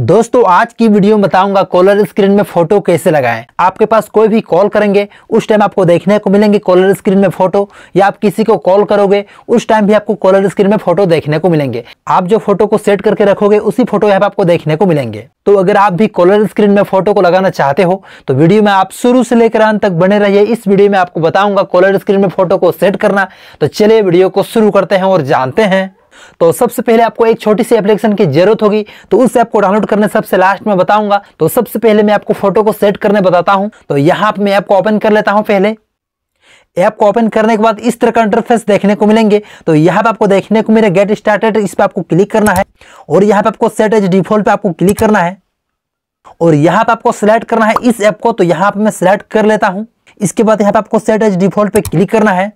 दोस्तों आज की वीडियो में बताऊंगा कॉलर स्क्रीन में फोटो कैसे लगाएं आपके पास कोई भी कॉल करेंगे उस टाइम आपको देखने को मिलेंगे कॉलर स्क्रीन में फोटो या आप किसी को कॉल करोगे उस टाइम भी आपको कॉलर स्क्रीन में फोटो देखने को मिलेंगे आप जो फोटो को सेट करके रखोगे उसी फोटो यहाँ आपको देखने को मिलेंगे तो अगर आप भी कॉलर स्क्रीन में फोटो को लगाना चाहते हो तो वीडियो में आप शुरू से लेकर अंत तक बने रहिए इस वीडियो में आपको बताऊंगा कॉलर स्क्रीन में फोटो को सेट करना तो चलिए वीडियो को शुरू करते हैं और जानते हैं तो सबसे पहले आपको एक छोटी सी एप्लीकेशन की जरूरत होगी तो उस ऐप को डाउनलोड करने सबसे लास्ट में बताऊंगा तो सबसे पहले मैं आपको फोटो को सेट करने बताता हूं तो यहां मैं ऐप को ओपन कर लेता हूं पहले ऐप को ओपन करने के बाद इस तरह का इंटरफेस देखने को मिलेंगे तो यहाँ पे आपको देखने को मेरे गेट स्टार्टेड इस पर आपको क्लिक करना है और यहाँ पे आपको सेट एज डिफॉल्ट पे आपको क्लिक करना है और यहाँ पे आपको सिलेक्ट करना है इस ऐप को तो यहाँ पे मैं सिलेक्ट कर लेता हूँ इसके बाद यहाँ पे आपको सेट एज डिफॉल्ट पे क्लिक करना है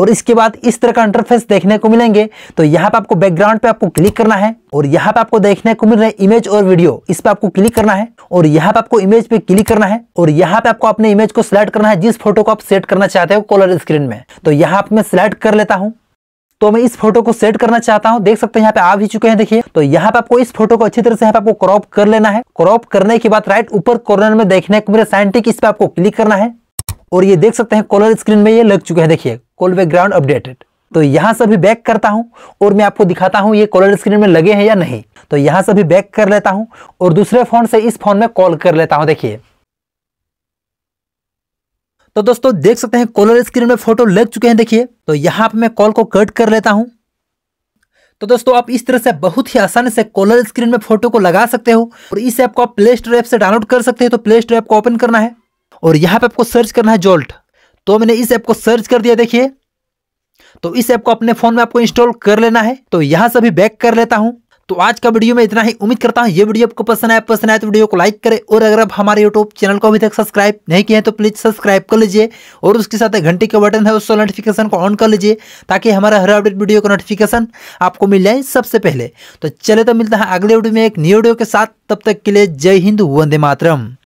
और इसके बाद इस तरह का इंटरफेस देखने को मिलेंगे तो यहाँ पे आपको बैकग्राउंड पे आपको क्लिक करना है और यहाँ पे आपको देखने को मिल रहा है इमेज और वीडियो इस पे आपको क्लिक करना है और यहाँ पे आपको इमेज पे क्लिक करना है और यहाँ पे आपको अपने इमेज को सिलेक्ट करना है जिस फोटो को आप सेट करना चाहते हो कॉलर स्क्रीन में तो यहाँ पे मैं सिलेक्ट कर लेता हूँ तो मैं इस फोटो को सेट करना चाहता हूँ देख सकते हैं यहाँ पे आ भी चुके हैं देखिए तो यहाँ पे आपको इस फोटो को अच्छी तरह से यहाँ पे आपको क्रॉप कर लेना है क्रॉप करने के बाद राइट ऊपर कॉर्नर में देखने को मेरे साइंटिक इस पे आपको क्लिक करना है और ये देख सकते हैं कॉलर स्क्रीन में ये लग चुका है देखिए कॉल बैकग्राउंड अपडेटेड तो यहाँ से भी बैक करता हूँ और मैं आपको दिखाता हूँ ये कॉलर स्क्रीन में लगे हैं या नहीं तो यहाँ से भी बैक कर लेता हूँ और दूसरे फ़ोन से इस फ़ोन में कॉल कर लेता हूं देखिए तो दोस्तों देख सकते हैं कॉलर स्क्रीन में फोटो लग चुके हैं देखिए तो यहाँ पर मैं कॉल को कट कर लेता हूँ तो दोस्तों आप इस तरह से बहुत ही आसानी से कॉलर स्क्रीन में फोटो को लगा सकते हो और इस ऐप को आप प्ले स्टोर ऐप से डाउनलोड कर सकते हो तो प्ले स्टोर ऐप को ओपन करना है और यहां पे आपको सर्च करना है जोल्ट तो मैंने इस ऐप को सर्च कर दिया देखिए तो इस ऐप को अपने फ़ोन में आपको इंस्टॉल कर लेना है तो यहां से भी बैक कर लेता हूं तो आज का वीडियो में इतना ही उम्मीद करता हूं ये वीडियो आपको पसंद आया पसंद आया तो वीडियो को लाइक करें और अगर आप हमारे यूट्यूब चैनल को अभी तक सब्सक्राइब नहीं किए हैं तो प्लीज़ सब्सक्राइब कर लीजिए और उसके साथ घंटे का बटन है उसको नोटिफिकेशन को ऑन कर लीजिए ताकि हमारा हर अपडेट वीडियो का नोटिफिकेशन आपको मिल जाए सबसे पहले तो चले तो मिलता है अगले वीडियो में एक न्यू वीडियो के साथ तब तक के लिए जय हिंद वंदे मातरम